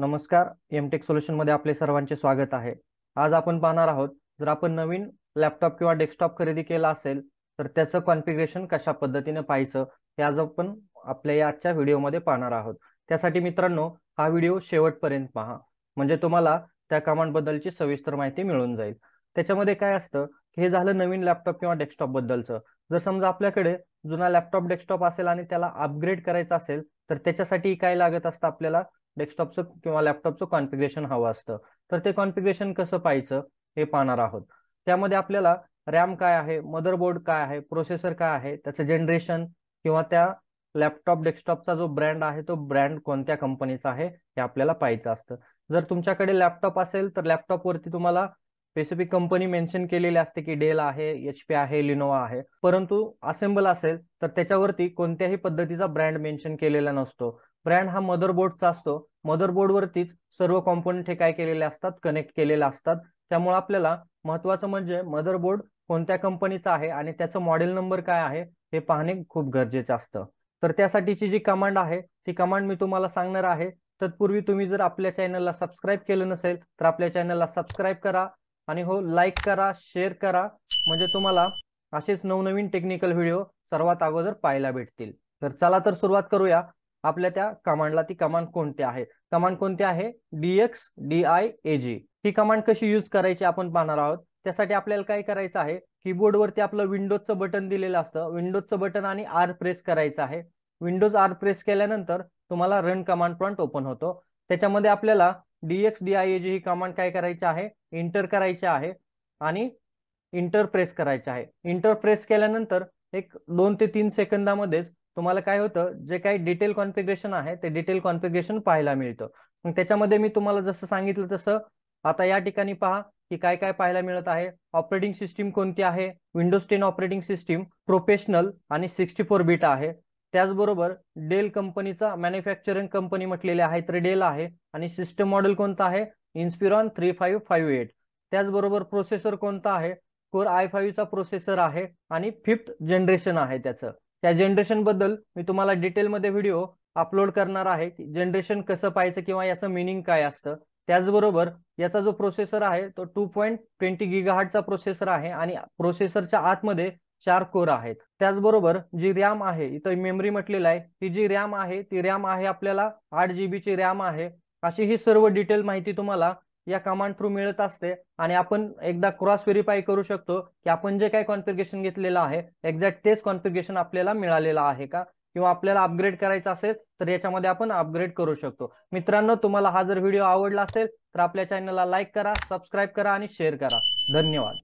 नमस्कार एमटेक मध्ये आपले सर्वांचे स्वागत आहे आज आपण पाहणार आहोत जर आपण नवीन लॅपटॉप किंवा डेस्कटॉप खरेदी केला असेल तर त्याचं कॉन्फिग्रेशन कशा पद्धतीने पाहायचं हे आज आपण आपल्या या आजच्या व्हिडिओमध्ये पाहणार आहोत त्यासाठी मित्रांनो हा व्हिडिओ शेवटपर्यंत पहा म्हणजे तुम्हाला त्या कामांबद्दलची सविस्तर माहिती मिळून जाईल त्याच्यामध्ये काय असतं हे झालं नवीन लॅपटॉप किंवा डेस्कटॉप बद्दलचं जर समजा आपल्याकडे जुना लॅपटॉप डेस्कटॉप असेल आणि त्याला अपग्रेड करायचं असेल तर त्याच्यासाठी काय लागत असतं आपल्याला डेस्कटॉपचं किंवा लॅपटॉपचं कॉन्फिग्रेशन हवं असतं तर ते कॉन्फिग्रेशन कसं पाहायचं हे पाहणार आहोत त्यामध्ये आपल्याला रॅम काय आहे मदरबोर्ड काय आहे प्रोसेसर काय आहे त्याचं जनरेशन किंवा त्या लॅपटॉप डेस्कटॉपचा जो ब्रँड आहे तो ब्रँड कोणत्या कंपनीचा आहे हे आपल्याला पाहायचं असतं जर तुमच्याकडे लॅपटॉप असेल तर लॅपटॉपवरती तुम्हाला स्पेसिफिक कंपनी मेन्शन केलेली असते की डेल आहे एचपी आहे लिनोवा आहे परंतु असेंबल असेल तर त्याच्यावरती कोणत्याही पद्धतीचा ब्रँड मेन्शन केलेला नसतो ब्रँड हा मदरबोर्डचा असतो मदरबोर्डवरतीच सर्व कॉम्पोनंट हे काय केलेले असतात कनेक्ट केलेले असतात त्यामुळे आपल्याला महत्वाचं म्हणजे मदरबोर्ड कोणत्या कंपनीचा आहे आणि त्याचं मॉडेल नंबर काय आहे हे पाहणे खूप गरजेचं असतं तर त्यासाठीची जी कमांड आहे ती कमांड मी तुम्हाला सांगणार आहे तत्पूर्वी तुम्ही जर आपल्या चॅनलला सबस्क्राईब केलं नसेल तर आपल्या चॅनलला सबस्क्राईब करा आणि हो लाईक करा शेअर करा म्हणजे तुम्हाला असेच नवनवीन टेक्निकल व्हिडिओ सर्वात अगोदर पाहायला भेटतील तर चला तर सुरुवात करूया आपल्या त्या कमांडला ती कमांड कोणती आहे कमांड कोणती आहे DX D I A G ही कमांड कशी यूज करायची आपण पाहणार आहोत त्यासाठी आपल्याला काय करायचं आहे कीबोर्ड वरती आपलं विंडोजचं बटन दिलेलं असतं विंडोजचं बटन आणि आर प्रेस करायचं आहे विंडोज आर प्रेस केल्यानंतर तुम्हाला रन कमांड प्रॉन्ट ओपन होतो त्याच्यामध्ये आपल्याला डीएक्स डीआयएजी ही कमांड काय करायची आहे इंटर करायची आहे आणि इंटर प्रेस करायचे आहे इंटर प्रेस केल्यानंतर एक दोन ते तीन सेकंदामध्येच तुम्हाला काय होतं जे काही डिटेल कॉन्फिग्रेशन आहे ते डिटेल कॉन्फिग्रेशन पाहायला मिळतं मग त्याच्यामध्ये मी तुम्हाला जसं सांगितलं तसं आता या ठिकाणी पहा की काय काय पाहायला मिळत आहे ऑपरेटिंग सिस्टीम कोणती आहे Windows ten operating system professional आणि सिक्स्टी फोर बीटा आहे त्याचबरोबर डेल कंपनीचा मॅन्युफॅक्चरिंग कंपनी म्हटलेली आहे तर डेल आहे आणि सिस्टम मॉडेल कोणता आहे Inspiron three five five eight त्याचबरोबर प्रोसेसर कोणता आहे कोर आय फाईव्हचा प्रोसेसर आहे आणि फिफ्थ जनरेशन आहे त्याचं त्या जनरेशन बद्दल मी तुम्हाला डिटेलमध्ये व्हिडिओ अपलोड करणार आहे की जनरेशन कसं पाहायचं किंवा याचं मिनिंग काय असतं त्याचबरोबर याचा जो प्रोसेसर आहे तो टू पॉईंट ट्वेंटी गिगाहार्टचा प्रोसेसर आहे आणि प्रोसेसरच्या आतमध्ये चार कोर आहेत त्याचबरोबर जी रॅम आहे इथं मेमरी म्हटलेलं आहे ही जी रॅम आहे ती रॅम आहे आपल्याला आठ जी बीची रॅम आहे अशी ही सर्व डिटेल माहिती तुम्हाला या कमांड थ्रू मिळत असते आणि आपण एकदा क्रॉस व्हेरीफाय करू शकतो की आपण जे काही कॉन्फिगरेशन घेतलेलं आहे एक्झॅक्ट तेच कॉन्फिगरेशन आपल्याला मिळालेलं आहे का किंवा आपल्याला अपग्रेड करायचं असेल तर याच्यामध्ये आपण अपग्रेड करू शकतो मित्रांनो तुम्हाला हा जर व्हिडिओ आवडला असेल तर आपल्या चॅनलला लाईक करा सबस्क्राईब करा आणि शेअर करा धन्यवाद